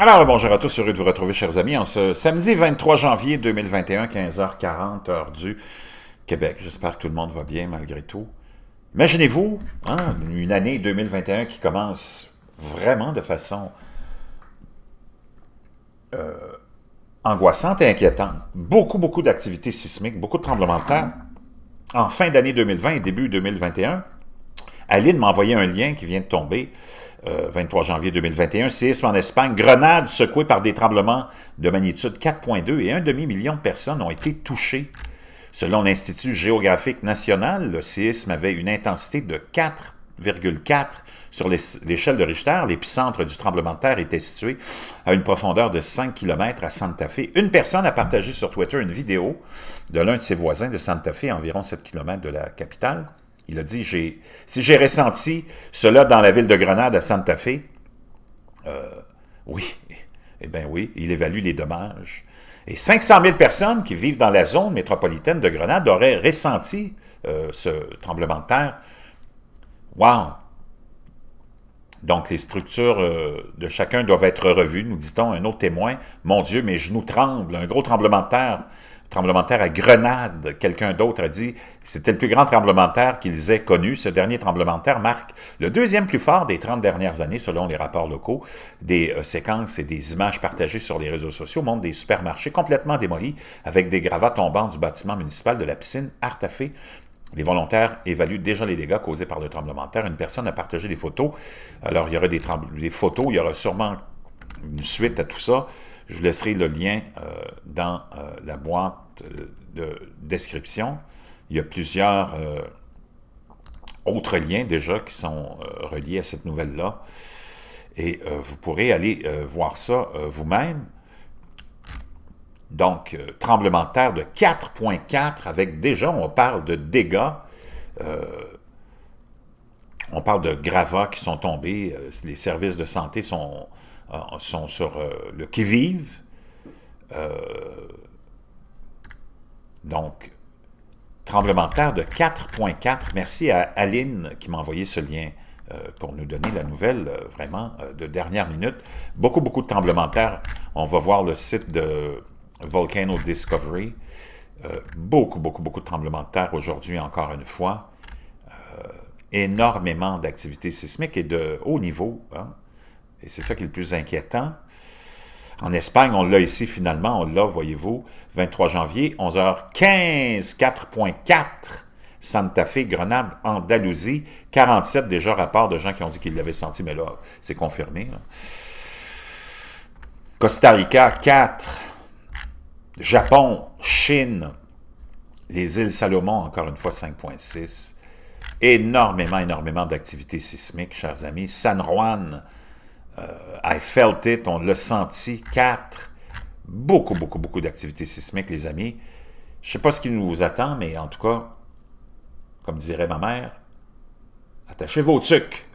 Alors, bonjour à tous, heureux de vous retrouver, chers amis, en ce samedi 23 janvier 2021, 15h40, heure du Québec. J'espère que tout le monde va bien malgré tout. Imaginez-vous hein, une année 2021 qui commence vraiment de façon euh, angoissante et inquiétante. Beaucoup, beaucoup d'activités sismiques, beaucoup de tremblements de terre. En fin d'année 2020 et début 2021, Aline m'a envoyé un lien qui vient de tomber 23 euh, janvier 2021, séisme en Espagne, Grenade secouée par des tremblements de magnitude 4.2 et un demi-million de personnes ont été touchées. Selon l'Institut géographique national, le séisme avait une intensité de 4,4 sur l'échelle de Richter. L'épicentre du tremblement de terre était situé à une profondeur de 5 km à Santa Fe. Une personne a partagé sur Twitter une vidéo de l'un de ses voisins de Santa Fe, environ 7 km de la capitale. Il a dit, si j'ai ressenti cela dans la ville de Grenade à Santa Fe, euh, oui, eh bien oui, il évalue les dommages. Et 500 000 personnes qui vivent dans la zone métropolitaine de Grenade auraient ressenti euh, ce tremblement de terre. Wow! Donc, les structures euh, de chacun doivent être revues, nous dit-on. Un autre témoin, mon Dieu, mes genoux tremblent, un gros tremblement de terre. Tremblement de terre à Grenade, quelqu'un d'autre a dit, c'était le plus grand tremblement de terre qu'ils aient connu. Ce dernier tremblement de terre marque le deuxième plus fort des 30 dernières années, selon les rapports locaux. Des euh, séquences et des images partagées sur les réseaux sociaux montrent des supermarchés complètement démolis, avec des gravats tombant du bâtiment municipal de la piscine Artafé les volontaires évaluent déjà les dégâts causés par le tremblement de terre. Une personne a partagé des photos. Alors, il y aura des, photos, il y aura sûrement une suite à tout ça. Je vous laisserai le lien euh, dans euh, la boîte euh, de description. Il y a plusieurs autres liens déjà qui sont reliés à cette nouvelle-là. Et vous pourrez aller voir ça vous-même. Donc, euh, tremblement de terre de 4,4 avec déjà, on parle de dégâts. Euh, on parle de gravats qui sont tombés. Euh, les services de santé sont, sont sur le qui-vive. donc, tremblement de terre de 4,4. Merci à Aline qui m'a envoyé ce lien pour nous donner la nouvelle vraiment de dernière minute. Beaucoup, beaucoup de tremblement de terre. On va voir le site de Volcano Discovery. Euh, beaucoup, beaucoup, beaucoup de tremblements de terre aujourd'hui, encore une fois. Euh, énormément d'activités sismiques et de haut niveau. Hein. Et c'est ça qui est le plus inquiétant. En Espagne, on l'a ici finalement, on l'a, voyez-vous, 23 janvier, 11h15, 4.4, Santa Fe, Grenade, Andalousie, 47 déjà rapports de gens qui ont dit qu'ils l'avaient senti, mais là, c'est confirmé. Costa Rica, 4, Japon, Chine, les îles Salomon, encore une fois 5.6, énormément, énormément d'activités sismiques, chers amis. San Juan, euh, I felt it, on l'a senti, 4, beaucoup, beaucoup, beaucoup d'activités sismiques, les amis. Je ne sais pas ce qui nous attend, mais en tout cas, comme dirait ma mère, attachez vos tucs.